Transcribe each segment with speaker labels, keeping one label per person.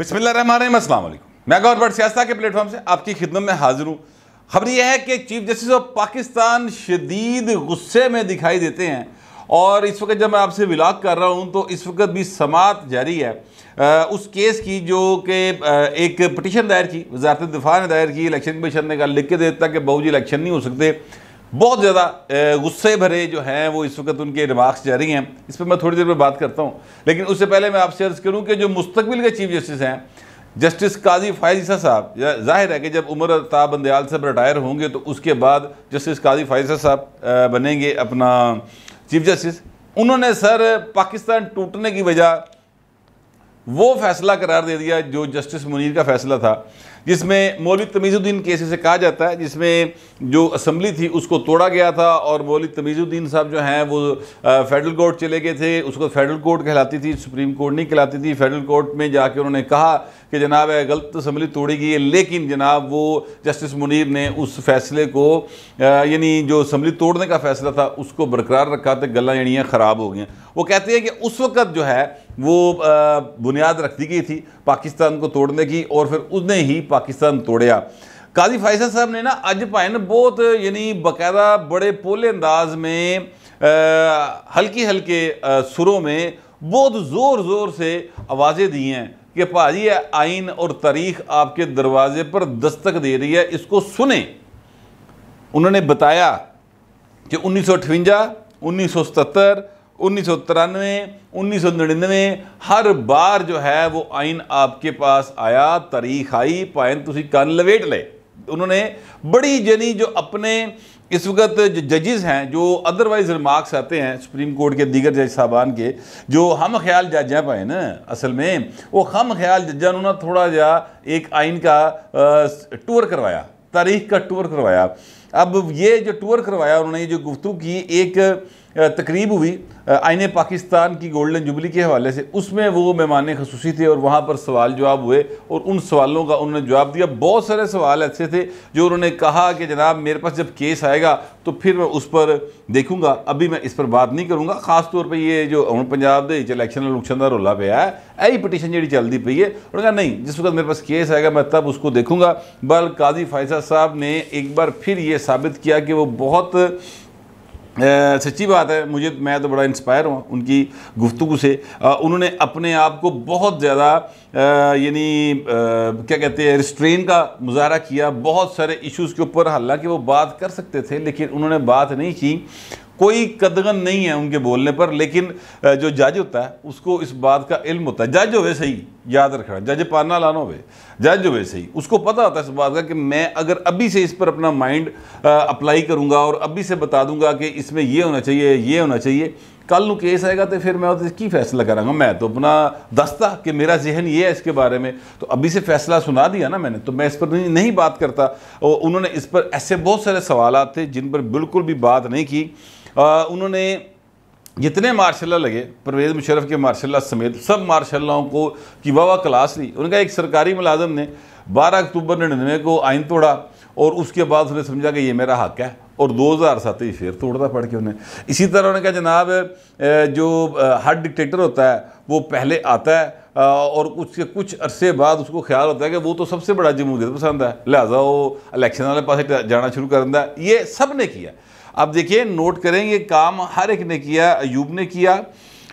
Speaker 1: बिस्मिल्लाम मैं गौर बट के प्लेटफॉर्म से आपकी खिदमत में हाजिर हूँ खबर यह है कि चीफ जस्टिस ऑफ पाकिस्तान शदीद गुस्से में दिखाई देते हैं और इस वक्त जब मैं आपसे विलाग कर रहा हूँ तो इस वक्त भी समात जारी है आ, उस केस की जो कि एक पटिशन दायर की वजारत दिफा ने दायर की इलेक्शन कमीशन ने कहा लिख के देता कि बहू जी इलेक्शन नहीं हो सकते बहुत ज़्यादा गुस्से भरे जो हैं वो इस वक्त उनके रिमार्क्स जारी हैं इस पर मैं थोड़ी देर में बात करता हूँ लेकिन उससे पहले मैं आपसे अर्ज़ करूँ कि जो मुस्तबिल के चीफ जस्टिस हैं जस्टिस काजी फायजा साहब जाहिर है कि जब उमर अता बंदयाल साहब रिटायर होंगे तो उसके बाद जस्टिस काजी फायजा साहब बनेंगे अपना चीफ जस्टिस उन्होंने सर पाकिस्तान टूटने की वजह वो फैसला करार दे दिया जो जस्टिस मुनीर का फैसला था जिसमें मौलिक तमीज़ुद्दीन केस से कहा जाता है जिसमें जो असम्बली थी उसको तोड़ा गया था और मौलिक तमीज़ुद्दीन साहब जो हैं वो फेडरल कोर्ट चले गए थे उसको फेडरल कोर्ट कहलाती थी सुप्रीम कोर्ट नहीं कहलाती थी फेडरल कोर्ट में जाके उन्होंने कहा कि जनाब गलत असम्बली तोड़ी गई है लेकिन जनाब वो जस्टिस मुनीर ने उस फैसले को यानी जो असम्बली तोड़ने का फैसला था उसको बरकरार रखा तो गला यानी ख़राब हो गई वो कहते हैं कि उस वक्त जो है वो बुनियाद रख दी गई थी पाकिस्तान को तोड़ने की और फिर उसने ही पाकिस्तान तोड़या काजी फैसल साहब ने ना अज ना बहुत यानी बाकायदा बड़े पोले अंदाज में हल्के हल्के सुरों में बहुत ज़ोर ज़ोर से आवाज़ें दी हैं कि भाजी आइन और तारीख आपके दरवाजे पर दस्तक दे रही है इसको सुने उन्होंने बताया कि उन्नीस सौ अठवंजा उन्नीस सौ सतर उन्नीस सौ तिरानवे उन्नीस सौ नड़िनवे हर बार जो है वो आइन आपके पास आया तारीख आई पायन तुम कान लवेट ले उन्होंने बड़ी जनी जो अपने इस वक्त जो जजेस हैं जो अदरवाइज रिमार्क्स आते हैं सुप्रीम कोर्ट के दीगर जज साहबान के जो हम ख्याल जज हैं पाए ना असल में वो हम ख्याल जजा उन्होंने थोड़ा जा एक आइन का टूर करवाया तारीख का टूर करवाया अब ये जो टूर करवाया उन्होंने जो गुफ्तु की एक तकरीब हुई आइन पाकिस्तान की गोल्डन जुबली के हवाले से उसमें वो मेहमान खसूसी थे और वहाँ पर सवाल जवाब हुए और उन सवालों का उन्होंने जवाब दिया बहुत सारे सवाल ऐसे थे जो उन्होंने कहा कि जनाब मेरे पास जब केस आएगा तो फिर मैं उस पर देखूँगा अभी मैं इस पर बात नहीं करूँगा खास तौर पर ये जो हम पंजाब के इलैक्शन का रोला पे है यही पटिशन जी चलती पी है उन्होंने कहा नहीं जिस वक्त मेरे पास केस आएगा मैं तब उसको देखूँगा बल काजी फायसा साहब ने एक बार फिर ये साबित किया कि वो बहुत सच्ची बात है मुझे मैं तो बड़ा इंस्पायर हूँ उनकी गुफ्तु से आ, उन्होंने अपने आप को बहुत ज़्यादा यानी क्या कहते हैं रिस्ट्रेन का मुजाहरा किया बहुत सारे इश्यूज़ के ऊपर हालांकि वो बात कर सकते थे लेकिन उन्होंने बात नहीं की कोई कदगन नहीं है उनके बोलने पर लेकिन जो जज होता है उसको इस बात का इल्म होता है जज होवे सही याद रखना जज पाना लाना हो जज वे सही उसको पता होता है इस बात का कि मैं अगर अभी से इस पर अपना माइंड अप्लाई करूँगा और अभी से बता दूंगा कि इसमें ये होना चाहिए ये होना चाहिए कल ਨੂੰ केस आएगा तो फिर मैं ਉਹਦੇ फ़ैसला कराऊंगा मैं तो अपना दस्ता कि मेरा जहन ये है इसके बारे में तो अभी से फैसला सुना दिया ना मैंने तो मैं इस पर नहीं, नहीं बात करता और उन्होंने इस पर ऐसे बहुत सारे सवाल थे जिन पर बिल्कुल भी बात नहीं की उन्होंने जितने मार्शाला लगे परवेज़ मुशरफ के मार्शाला समेत सब मार्शालाओं को कि वाह क्लास ली उनका एक सरकारी मुलाजम ने बारह अक्टूबर निन्यानवे को आइन तोड़ा और उसके बाद उसने समझा कि ये मेरा हक है और दो हज़ार सात ही फिर तोड़ता पढ़ के उन्हें इसी तरह उन्होंने कहा जनाब जो हर डिक्टेटर होता है वो पहले आता है और उसके कुछ अरसे बाद उसको ख्याल होता है कि वो तो सबसे बड़ा जमहूरियत पसंद है लिहाजा वो इलेक्शन वाले पास जाना शुरू कर दिया ये सब ने किया अब देखिए नोट करें ये काम हर एक ने किया अयूब ने किया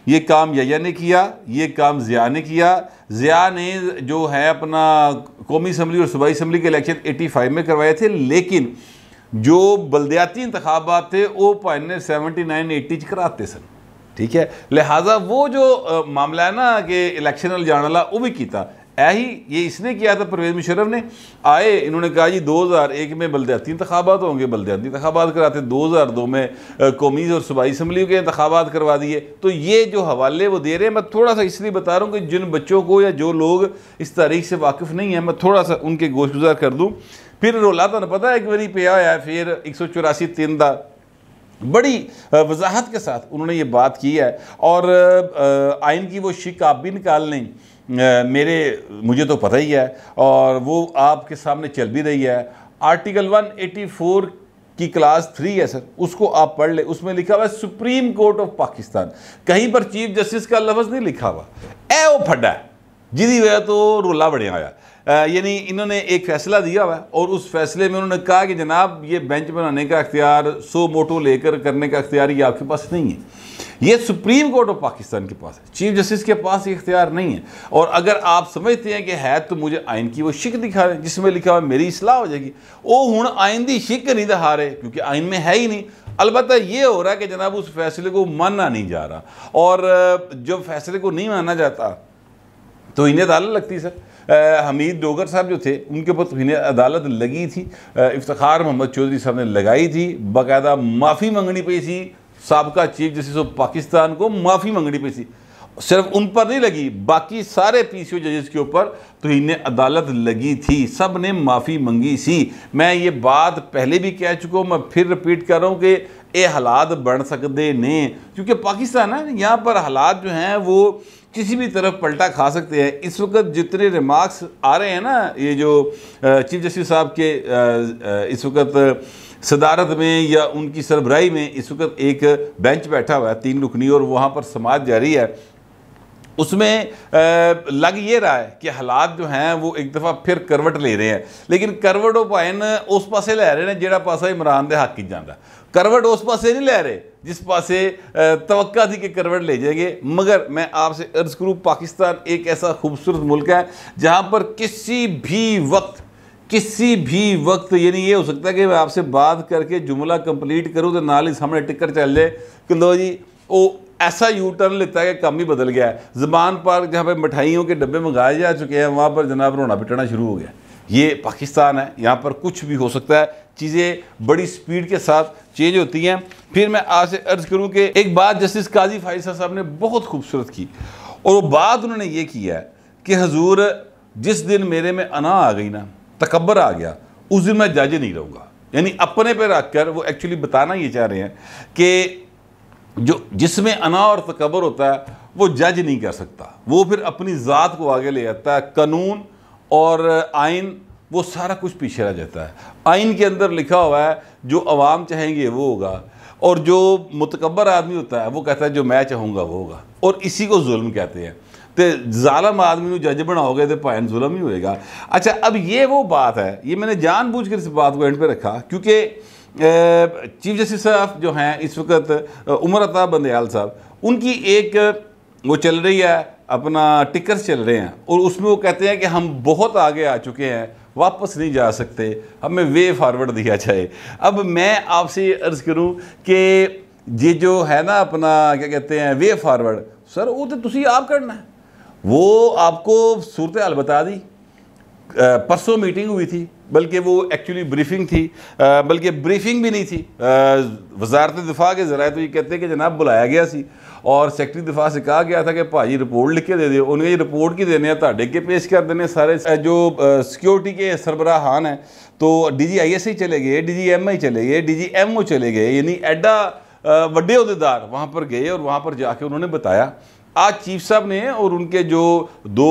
Speaker 1: ये काम यया ने किया ये काम ज़िया ने किया ज़िया ने जो है अपना कौमी असम्बली और सूबाई असम्बली के इलेक्शन 85 में करवाए थे लेकिन जो बलदयाती इंतबात थे वो पाइन ने सेवनटी नाइन एट्टी कराते सन ठीक है लिहाजा वो जो मामला है ना कि इलेक्शन जाने वाला वो भी किया यही ये इसने किया था परवेज मुशरफ ने आए इन्होंने कहा जी 2001 में बलदयाती इंतबात होंगे बलदयाती इंतबात कराते 2002 में कौमी और सूबाई इसम्बली के इंतबात करवा दिए तो ये जो हवाले वो दे रहे हैं मैं थोड़ा सा इसलिए बता रहा हूँ कि जिन बच्चों को या जो लोग इस तारीख से वाकिफ़ नहीं है मैं थोड़ा सा उनके गोश गुजार कर दूँ फिर रोला तो पता एक बारी पे आया फिर एक सौ चौरासी तीन का बड़ी वजाहत के साथ उन्होंने ये बात की है और आयन की वो शिक आप भी निकाल लें मेरे मुझे तो पता ही है और वो आपके सामने चल भी रही है आर्टिकल 184 की क्लास थ्री है सर उसको आप पढ़ ले उसमें लिखा हुआ है सुप्रीम कोर्ट ऑफ पाकिस्तान कहीं पर चीफ जस्टिस का लफ्ज़ नहीं लिखा हुआ ए ओ फड्डा है जिंद वजह तो रोला बढ़िया हुआ यानी इन्होंने एक फ़ैसला दिया हुआ और उस फैसले में उन्होंने कहा कि जनाब ये बेंच बनाने का अख्तियार सो मोटो लेकर करने का अख्तियार ये आपके पास नहीं है ये सुप्रीम कोर्ट ऑफ पाकिस्तान के पास है चीफ जस्टिस के पास ये इख्तियार नहीं है और अगर आप समझते हैं कि है तो मुझे आइन की वो शिक दिखा दें जिसमें लिखा हुआ मेरी असलाह हो जाएगी वो हूँ आइन की शिक नहीं दिखा रहे क्योंकि आइन में है ही नहीं अलबत् ये हो रहा है कि जनाब उस फैसले को माना नहीं जा रहा और जब फैसले को नहीं माना जाता तो इन्हें अदालत लगती सर हमीद डोगर साहब जो थे उनके ऊपर तो इन्हें अदालत लगी थी इफ्तार मोहम्मद चौधरी साहब ने लगाई थी बाकायदा माफ़ी मंगनी पड़ी थी सबका चीफ जस्टिस ऑफ पाकिस्तान को माफ़ी मंगनी पड़ी थी सिर्फ उन पर नहीं लगी बाकी सारे पी सी ओ जजेस के ऊपर तो इन्हें अदालत लगी थी सब ने माफ़ी मंगी सी मैं ये बात पहले भी कह चुका हूँ मैं फिर रिपीट कर रहा हूँ कि ये हालात बढ़ सकते ने क्योंकि पाकिस्तान है यहाँ पर हालात जो हैं वो किसी भी तरफ पलटा खा सकते हैं इस वक्त जितने रिमार्क्स आ रहे हैं ना ये जो चीफ जस्टिस साहब के इस वक्त सदारत में या उनकी सरबराही में इस वक्त एक बेंच बैठा हुआ है तीन रुकनी और वहाँ पर समाज जारी है उसमें लग ये रहा है कि हालात जो हैं वो एक दफ़ा फिर करवट ले रहे हैं लेकिन करवट वो ਭਾਵੇਂ उस पास लै रहे हैं जोड़ा पासा इमरान के हक ही जाता करवट उस पास नहीं लै रहे जिस पास तो थी कि करवट ले जाएंगे मगर मैं आपसे अर्ज करूँ पाकिस्तान एक ऐसा खूबसूरत मुल्क है जहाँ पर किसी भी वक्त किसी भी वक्त यानी ये हो सकता है कि मैं आपसे बात करके जुमला कंप्लीट करूँ तो नाल ही सामने टिक्कर चल जाए कि लो जी वो ऐसा यू टर्न लेता है कि काम ही बदल गया है ज़बान पर जहाँ पर मिठाइयों के डब्बे मंगाए जा चुके हैं वहाँ पर जनाब रोना पिटना शुरू हो गया ये पाकिस्तान है यहाँ पर कुछ भी हो सकता है चीज़ें बड़ी स्पीड के साथ चेंज होती हैं फिर मैं आज से अर्ज़ करूँ कि एक बात जस्टिस काजी फाइसा साहब ने बहुत खूबसूरत की और वो बात उन्होंने ये किया कि हजूर जिस दिन मेरे में अना आ गई ना तकबर आ गया उस दिन मैं जज नहीं रहूँगा यानी अपने पे रख कर वो एक्चुअली बताना ये चाह रहे हैं कि जो जिसमें अना और तकबर होता है वो जज नहीं कर सकता वो फिर अपनी ज़ात को आगे ले जाता है कानून और आइन वो सारा कुछ पीछे रह जाता है आइन के अंदर लिखा हुआ है जो आवाम चाहेंगे वो होगा और जो मतकबर आदमी होता है वो कहता है जो मैं चाहूँगा वो होगा और इसी को जुल्म कहते हैं तो जालम आदमी को जज बनाओगे तो पायन जुल्म ही होएगा अच्छा अब ये वो बात है ये मैंने जानबूझ कर इस बात को एंड पे रखा क्योंकि चीफ जस्टिस साहब जो हैं इस वक्त उमर अता बंदयाल साहब उनकी एक वो चल रही है अपना टिकर्स चल रहे हैं और उसमें वो कहते हैं कि हम बहुत आगे आ चुके हैं वापस नहीं जा सकते हमें वे फॉरवर्ड दिया जाए अब मैं आपसे अर्ज़ करूं कि ये जो है ना अपना क्या कहते हैं वे फॉरवर्ड सर वो तो आप करना है वो आपको सूरत हाल बता दी परसों मीटिंग हुई थी बल्कि वो एक्चुअली ब्रीफिंग थी बल्कि ब्रीफिंग भी नहीं थी वजारत दिफा के ज़रा तो ये कहते हैं कि जनाब बुलाया गया सी और सेक्रटरी दिफा से कहा गया था कि भाजी रिपोर्ट लिख के दे दिए उन्हें रिपोर्ट की देने ताडे के पेश कर देने सारे जो सिक्योरिटी के सरबराहान हैं तो D G I S I चले गए डी जी एम आई चले गए डी जी एम ओ चले गए यानी एडा वड्डे अहदेदार वहाँ पर गए और वहाँ पर जाके उन्होंने बताया आज चीफ साहब ने और उनके जो दो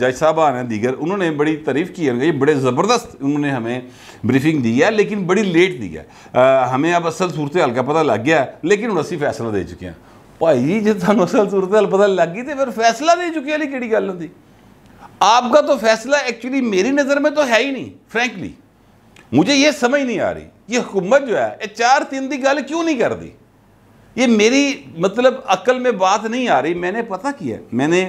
Speaker 1: जज साहबान हैं दीगर उन्होंने बड़ी तारीफ़ की है बड़े ज़बरदस्त उन्होंने हमें ब्रीफिंग दी है लेकिन बड़ी लेट दी है आ, हमें अब असल सूरत हाल का पता लग गया लेकिन ਹੁਣ फैसला दे चुके हैं भाई ਭਾਈ ਜੇ ਤੁਹਾਨੂੰ असल सूरत हाल पता लग गई तो फिर फैसला दे चुके ਵਾਲੀ कि गल ਹੁੰਦੀ आपका तो फैसला एक्चुअली मेरी नज़र में तो है ही नहीं फ्रेंकली मुझे ये समझ नहीं आ रही ये हुकूमत जो है ये चार तीन की गल क्यों नहीं करती ये मेरी मतलब अक्ल में बात नहीं आ रही मैंने पता किया मैंने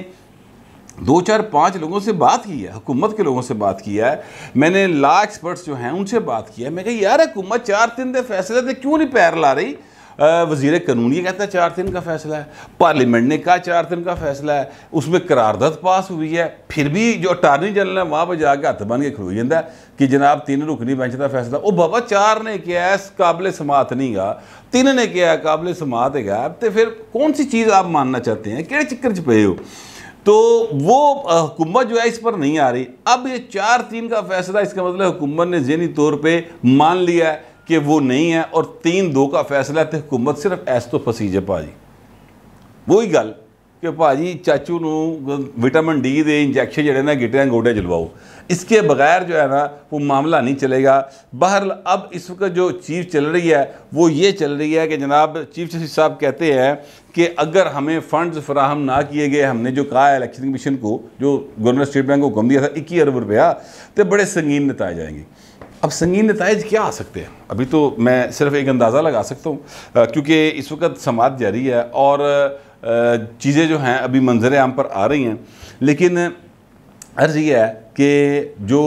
Speaker 1: दो चार पाँच लोगों से बात की है हुकूमत के लोगों से बात किया है मैंने ला एक्सपर्ट्स जो हैं उनसे बात किया है मैं कह यार हुकूमत चार तीन दे फैसले से क्यों नहीं पैर ला रही वजीर कानून ये कहता है चार दिन का फैसला है पार्लियामेंट ने कहा चार दिन का फैसला है उसमें करारदत पास हुई है फिर भी जो अटारनी जनरल है वहाँ पर जाकर हथ बन के खड़ो जाता है कि जनाब तीन रुकनी बेंच का फैसला वो बाबा चार ने किया है काबिल समात नहीं गा तीन ने किया है काबिल समात है तो फिर कौन सी चीज़ आप मानना चाहते हैं कि चक्कर च पे हो तो वो हुकूमत जो है इस पर नहीं आ रही अब ये चार तीन का फैसला इसका मतलब हुकूमत ने जहनी तौर पर मान लिया है कि वो नहीं है और तीन दो का फैसला तो हुकूमत सिर्फ ऐस तो फसी जाए भाजी वो ही गल कि भाजी चाचू न विटामिन डी के इंजैक्शन जड़े ना गिटे गोडे जलवाओ इसके बगैर जो है ना वो मामला नहीं चलेगा बहर अब इस वक्त जो चीफ चल रही है वो ये चल रही है कि जनाब चीफ जस्टिस साहब कहते हैं कि अगर हमें फ़ंड्स फ्राहम ना किए गए हमने जो कहा है इलेक्शन कमीशन को जो गवर्नर स्टेट बैंक को कम दिया था इक्की अरब रुपया तो बड़े संगीन नतज आएंगे अब संगीन नतज क्या आ सकते हैं अभी तो मैं सिर्फ एक अंदाज़ा लगा सकता हूँ क्योंकि इस वक्त समात जारी है और चीज़ें जो हैं अभी मंजर आम पर आ रही हैं लेकिन अर्ज़ यह है कि जो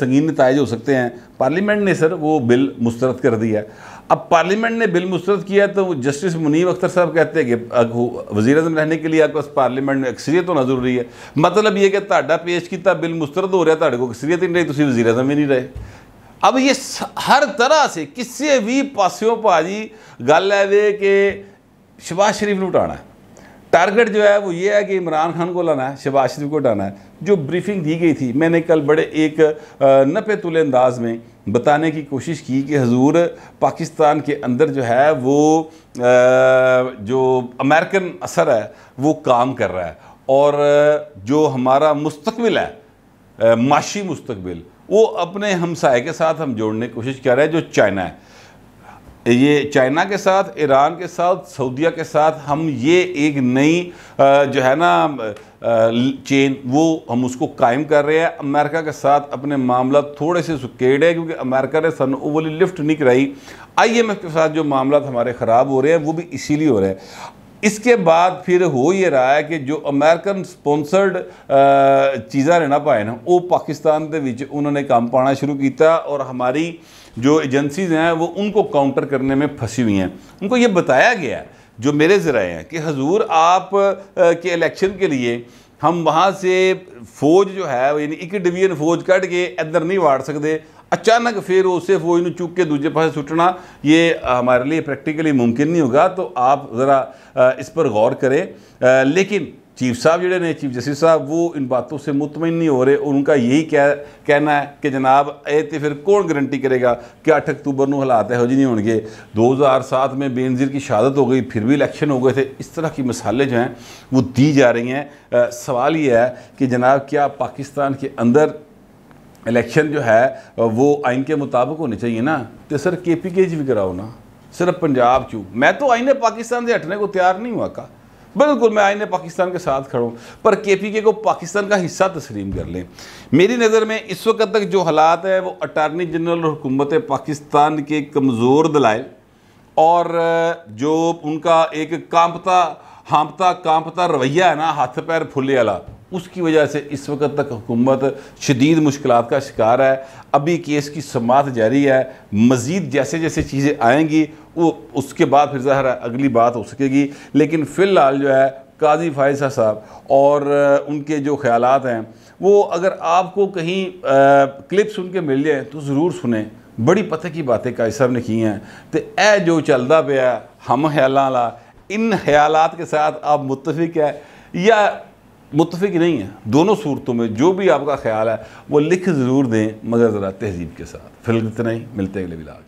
Speaker 1: संगीन नतज हो सकते हैं पार्लियामेंट ने सर वो बिल मुस्तरद कर दिया अब पार्लियामेंट ने बिल मुस्तरद किया तो जस्टिस मुनीब अख्तर साहब कहते हैं कि वजी अजम रहने के लिए आपके पास पार्लियामेंट में अक्सरीयत होना जरूरी है मतलब ये कि ता पेश किया बिल मुस्तरद हो रहा है तो अक्सरीत ही नहीं रही तो वजी अजम ही नहीं रहे अब ये हर तरह से किसी भी पास्यों पर ਗੱਲ गल है वे कि ਸ਼ਰੀਫ शरीफ ना है टारगेट जो है वो ये है कि इमरान खान को लाना है शहबाज शरीफ को हटाना है जो ब्रीफिंग दी गई थी मैंने कल बड़े एक नपे तुले अंदाज में बताने की कोशिश की कि हजूर पाकिस्तान के अंदर जो है वो जो अमेरिकन असर है वो काम कर रहा है और जो हमारा मुस्तबिल है माशी मुस्तबिल वो अपने हमसाए के साथ हम जोड़ने की कोशिश कर रहे हैं जो चाइना है ये चाइना के साथ ईरान के साथ सऊदिया के साथ हम ये एक नई जो है ना चेन वो हम उसको कायम कर रहे हैं अमेरिका के साथ अपने मामला थोड़े से सुकेड है क्योंकि अमेरिका ने सन ओवली लिफ्ट नहीं कराई आईएमएफ के साथ जो मामला हमारे ख़राब हो रहे हैं वो भी इसीलिए हो रहे हैं इसके बाद फिर हो ये रहा है कि जो अमेरिकन स्पॉन्सर्ड चीज़ा रहना पाए ना वो पाकिस्तान के बीच उन्होंने काम पाना शुरू किया और हमारी जो एजेंसीज हैं वो उनको काउंटर करने में फंसी हुई हैं उनको ये बताया गया जो मेरे ज़रा हैं कि हजूर आप के इलेक्शन के लिए हम वहाँ से फ़ौज जो है यानी एक डिवीजन फ़ौज कट के इधर नहीं वाड़ सकते अचानक फिर उसे वो इन चूक के दूसरे पास छुटना ये हमारे लिए प्रैक्टिकली मुमकिन नहीं होगा तो आप ज़रा इस पर गौर करें लेकिन चीफ साहब जोड़े ने चीफ जस्टिस साहब वो इन बातों से मुतमिन नहीं हो रहे उनका यही कह कहना है कि जनाब ए तो फिर कौन गारंटी करेगा कि अठ अक्तूबर को हालात यह नहीं गए दो हज़ार सात में बेनजीर की शहादत हो गई फिर भी इलेक्शन हो गए थे इस तरह की मिसालें जो हैं वो दी जा रही हैं सवाल ये है कि जनाब क्या पाकिस्तान के अंदर इलेक्शन जो है वो आइन के मुताबिक होने चाहिए ना तो सर के पी के जी भी कराओ ना सिर्फ पंजाब चू मैं तो आइन पाकिस्तान से हटने को तैयार नहीं हुआ का बिल्कुल मैं आइन पाकिस्तान के साथ खड़ा हूँ पर के पी के को पाकिस्तान का हिस्सा तस्लीम कर लें मेरी नज़र में इस वक्त तक जो हालात है वो अटारनी जनरल और हुकूमत पाकिस्तान के कमज़ोर दलाइल और जो उनका एक कांपता हाँपता कांपता रवैया है ना हाथ पैर फूले वाला उसकी वजह से इस वक्त तक हुकूमत शदीद मुश्किल का शिकार है अभी केस की समात जारी है मज़ीद जैसे जैसे चीज़ें आएँगी वो उसके बाद फिर ज़ाहिर अगली बात हो सकेगी लेकिन फ़िलहाल जो है काजी फायसा साहब और उनके जो ख्याल हैं वो अगर आपको कहीं आ, क्लिप्स उनके मिल जाए तो ज़रूर सुने बड़ी पते की बातें काजी साहब ने की हैं तो ए जो चलता पे हम ख्याल इन ख्याल के साथ आप मुतफिक है या मुतफिक नहीं है दोनों सूरतों में जो भी आपका ख्याल है वो लिख ज़रूर दें मगर ज़रा तहजीब के साथ फिल्म इतना ही मिलते अगले बिलाग